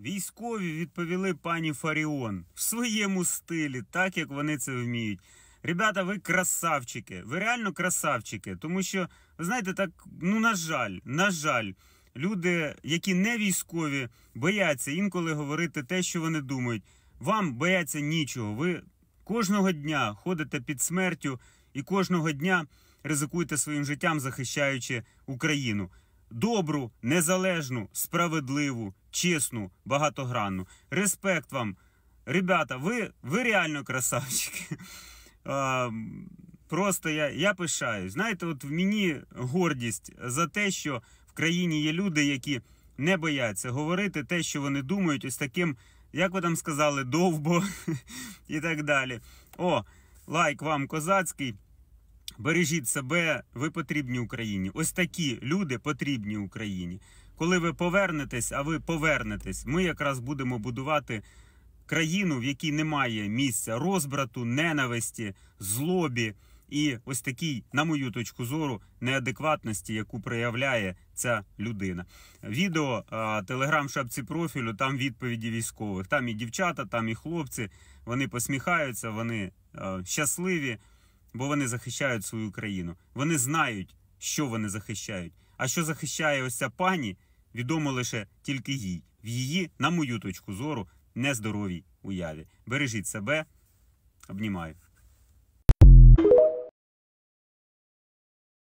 Військові відповіли пані Фаріон в своєму стилі, так як вони це вміють. Ребята, ви красавчики, ви реально красавчики, тому що, ви знаєте, так, ну на жаль, на жаль, люди, які не військові, бояться інколи говорити те, що вони думають. Вам бояться нічого. Ви кожного дня ходите під смертю і кожного дня ризикуєте своїм життям, захищаючи Україну добру, незалежну, справедливу, чесну, багатогранну. Респект вам, ребята, ви ви реально красавчики. Просто я я пишаюсь. Знаєте, от в мені гордість за те, що в країні є люди, які не бояться говорити те, що вони думають, ось таким, як ви там сказали, довбо і так далі. О, лайк вам козацький. Бережіть себе, ви потрібні Україні. Ось такі люди потрібні Україні. Коли ви повернетесь, а ви повернетесь, ми якраз будемо будувати країну, в якій немає місця розбрату, ненависті, злобі і ось такій, на мою точку зору, неадекватності, яку проявляє ця людина. Відео телеграм шапці профілю. Там відповіді військових. Там і дівчата, там і хлопці. Вони посміхаються, вони щасливі бо вони захищають свою країну. Вони знають, що вони захищають. А що захищає ось ця пані, відомо лише тільки їй. В її, на мою точку зору, нездоровій уяві. Бережіть себе, обнімаю.